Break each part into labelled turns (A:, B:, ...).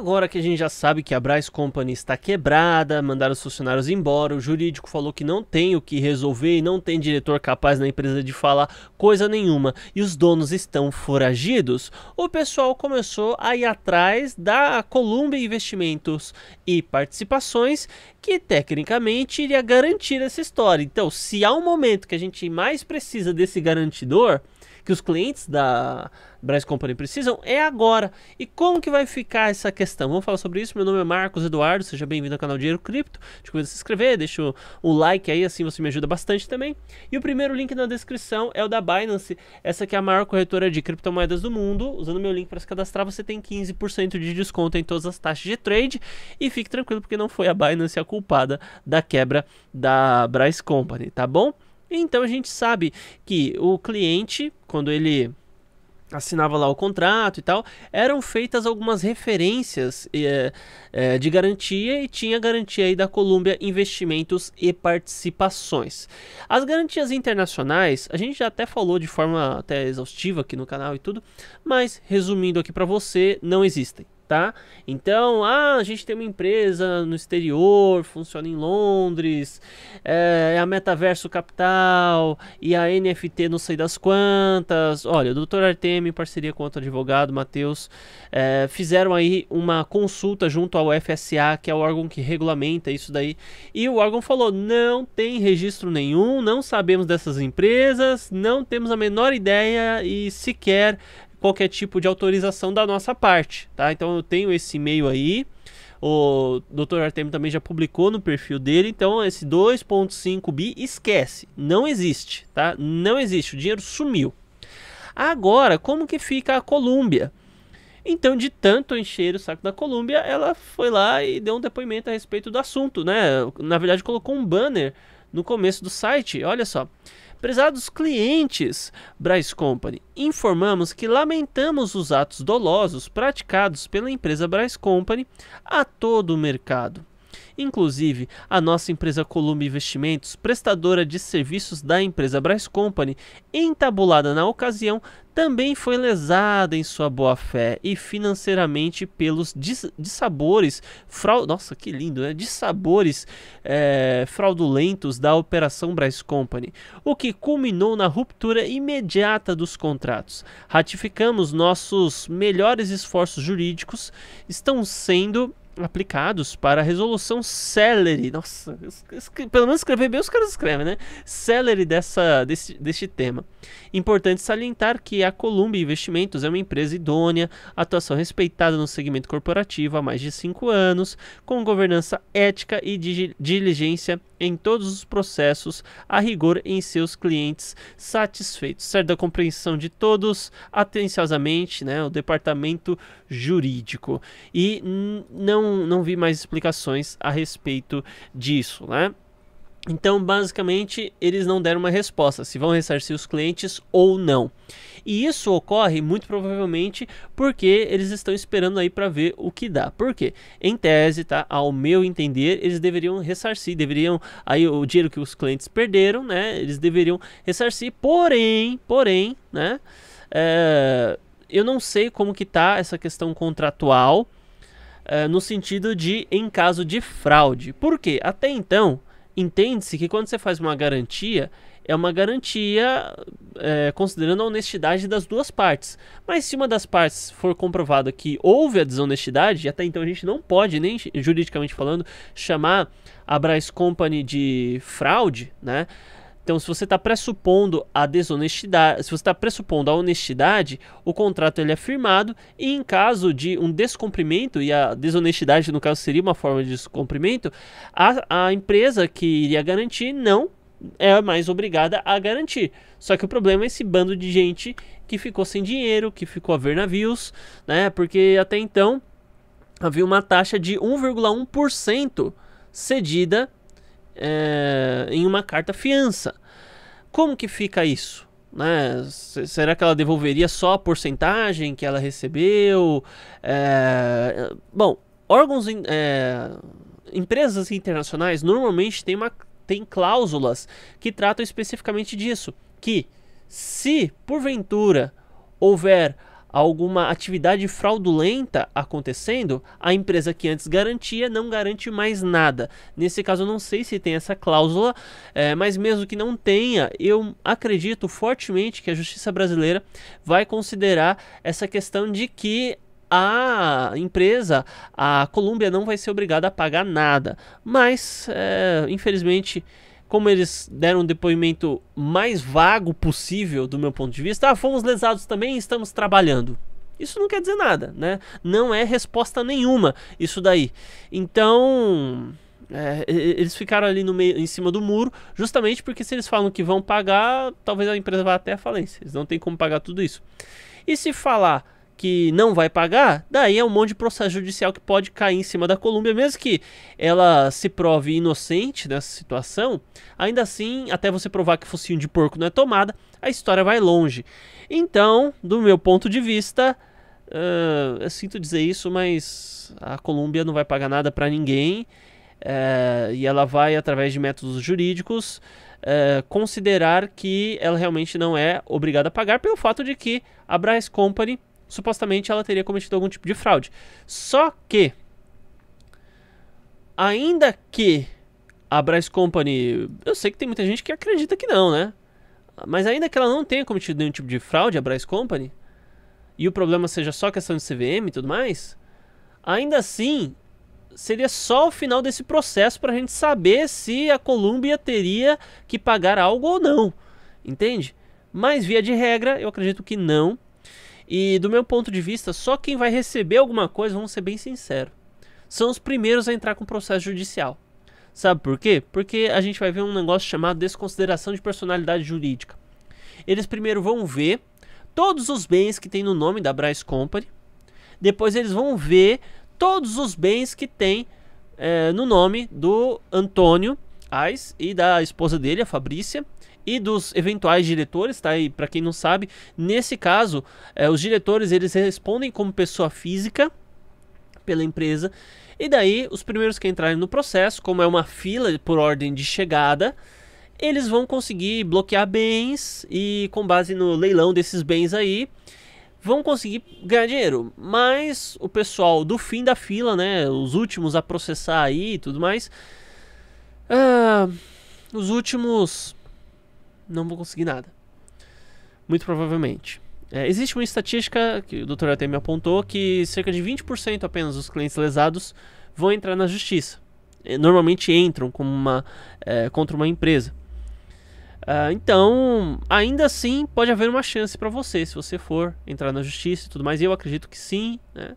A: Agora que a gente já sabe que a Braz Company está quebrada, mandaram os funcionários embora, o jurídico falou que não tem o que resolver e não tem diretor capaz na empresa de falar coisa nenhuma e os donos estão foragidos, o pessoal começou a ir atrás da Columbia Investimentos e Participações, que tecnicamente iria garantir essa história. Então, se há um momento que a gente mais precisa desse garantidor, que os clientes da Brás Company precisam é agora. E como que vai ficar essa questão? Vamos falar sobre isso. Meu nome é Marcos Eduardo, seja bem-vindo ao canal Dinheiro Cripto. Te convido a se inscrever, deixa o, like aí, assim você me ajuda bastante também. E o primeiro link na descrição é o da Binance, essa que é a maior corretora de criptomoedas do mundo. Usando meu link para se cadastrar, você tem 15% de desconto em todas as taxas de trade. E fique tranquilo, porque não foi a Binance a culpada da quebra da Brás Company, tá bom? Então a gente sabe que o cliente, quando ele assinava lá o contrato e tal, eram feitas algumas referências é, é, de garantia e tinha garantia aí da Colômbia Investimentos e Participações. As garantias internacionais, a gente já até falou de forma até exaustiva aqui no canal e tudo, mas resumindo aqui para você, não existem tá? Então, ah, a gente tem uma empresa no exterior, funciona em Londres, eh, é a Metaverso Capital e a NFT não sei das quantas. Olha, o Dr. Artemi, em parceria com outro advogado, Matheus, é, fizeram aí uma consulta junto ao FSA, que é o órgão que regulamenta isso daí, e o órgão falou: não tem registro nenhum, não sabemos dessas empresas, não temos a menor ideia e sequer qualquer tipo de autorização da nossa parte, tá? Então eu tenho esse e-mail aí. O Dr. Artemio também já publicou no perfil dele, então esse 2.5 bi esquece, não existe, tá? Não existe, o dinheiro sumiu. Agora, como que fica a Colômbia? Então, de tanto encher o saco da Colômbia, ela foi lá e deu um depoimento a respeito do assunto, né? Na verdade, colocou um banner no começo do site. Olha só. Prezados clientes Braz Company, informamos que lamentamos os atos dolosos praticados pela empresa Braz Company a todo o mercado. Inclusive, a nossa empresa Columbia Investimentos, prestadora de serviços da empresa Brice Company, entabulada na ocasião, também foi lesada em sua boa-fé e financeiramente pelos dissabores, nossa que lindo, né? dissabores é, fraudulentos da Operação Brice Company, o que culminou na ruptura imediata dos contratos. Ratificamos nossos melhores esforços jurídicos, estão sendo aplicados para a resolução celery. Nossa, pelo menos escrever bem os caras escrevem, né? Celery dessa, desse, deste tema. Importante salientar que a Columbia Investimentos é uma empresa idônea, atuação respeitada no segmento corporativo há mais de cinco anos, com governança ética e diligência em todos os processos, a rigor em seus clientes satisfeitos. Certo da compreensão de todos, atenciosamente, né? O departamento jurídico. E não não, vi mais explicações a respeito disso, né? Então, basicamente, eles não deram uma resposta se vão ressarcir os clientes ou não. E isso ocorre muito provavelmente porque eles estão esperando aí para ver o que dá. Por quê? Em tese, tá? Ao meu entender, eles deveriam ressarcir, deveriam aí o dinheiro que os clientes perderam, né? Eles deveriam ressarcir. Porém, porém, né? É, eu não sei como que tá essa questão contratual ah, no sentido de em caso de fraude. Por quê? Até então, entende-se que quando você faz uma garantia, é uma garantia é, considerando a honestidade das duas partes. Mas se uma das partes for comprovada que houve a desonestidade, até então a gente não pode, nem juridicamente falando, chamar a Brás Company de fraude, né? Então, se você está pressupondo a desonestidade, se você está pressupondo a honestidade, o contrato ele é firmado e em caso de um descumprimento, e a desonestidade no caso seria uma forma de descumprimento, a, a empresa que iria garantir não é mais obrigada a garantir. Só que o problema é esse bando de gente que ficou sem dinheiro, que ficou a ver navios, né? Porque até então havia uma taxa de 1,1% cedida é, em uma carta fiança. Como que fica isso? Né? Será que ela devolveria só a porcentagem que ela recebeu? É, bom, órgãos, é, empresas internacionais normalmente têm, uma, têm cláusulas que tratam especificamente disso, que se porventura houver alguma atividade fraudulenta acontecendo, a empresa que antes garantia não garante mais nada. Nesse caso, eu não sei se tem essa cláusula, é, mas mesmo que não tenha, eu acredito fortemente que a justiça brasileira vai considerar essa questão de que a empresa, a Colômbia, não vai ser obrigada a pagar nada. Mas, é, infelizmente como eles deram um depoimento mais vago possível do meu ponto de vista, ah, fomos lesados também e estamos trabalhando. Isso não quer dizer nada, né? Não é resposta nenhuma isso daí. Então. É, eles ficaram ali no meio, em cima do muro, justamente porque se eles falam que vão pagar, talvez a empresa vá até a falência. Eles não têm como pagar tudo isso. E se falar que não vai pagar, daí é um monte de processo judicial que pode cair em cima da Colômbia, mesmo que ela se prove inocente nessa situação, ainda assim, até você provar que focinho de porco não é tomada, a história vai longe. Então, do meu ponto de vista, uh, eu sinto dizer isso, mas a Colômbia não vai pagar nada para ninguém uh, e ela vai, através de métodos jurídicos, uh, considerar que ela realmente não é obrigada a pagar pelo fato de que a Brás Company supostamente ela teria cometido algum tipo de fraude. Só que, ainda que a Brás Company, eu sei que tem muita gente que acredita que não, né? Mas ainda que ela não tenha cometido nenhum tipo de fraude, a Brás Company, e o problema seja só questão de CVM e tudo mais, ainda assim seria só o final desse processo para a gente saber se a Colômbia teria que pagar algo ou não, entende? Mas via de regra, eu acredito que não. E do meu ponto de vista, só quem vai receber alguma coisa, vamos ser bem sinceros, são os primeiros a entrar com processo judicial. Sabe por quê? Porque a gente vai ver um negócio chamado desconsideração de personalidade jurídica. Eles primeiro vão ver todos os bens que tem no nome da Bryce Company. Depois eles vão ver todos os bens que tem é, no nome do Antônio Ais e da esposa dele, a Fabrícia e dos eventuais diretores, tá? E para quem não sabe, nesse caso, é, os diretores eles respondem como pessoa física pela empresa. E daí, os primeiros que entrarem no processo, como é uma fila por ordem de chegada, eles vão conseguir bloquear bens e com base no leilão desses bens aí, vão conseguir ganhar dinheiro. Mas o pessoal do fim da fila, né, os últimos a processar aí e tudo mais, ah, os últimos não vou conseguir nada. Muito provavelmente. É, existe uma estatística que o Dr. até me apontou que cerca de 20% apenas dos clientes lesados vão entrar na justiça. É, normalmente entram como uma, é, contra uma empresa. Uh, então, ainda assim, pode haver uma chance para você se você for entrar na justiça e tudo mais. Eu acredito que sim, né?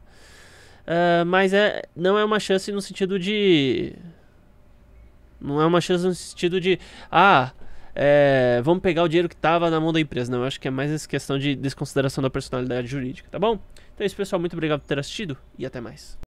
A: Uh, mas é, não é uma chance no sentido de. Não é uma chance no sentido de. Ah, é, vamos pegar o dinheiro que estava na mão da empresa. Não, eu acho que é mais essa questão de desconsideração da personalidade jurídica, tá bom? Então é isso, pessoal. Muito obrigado por ter assistido e até mais.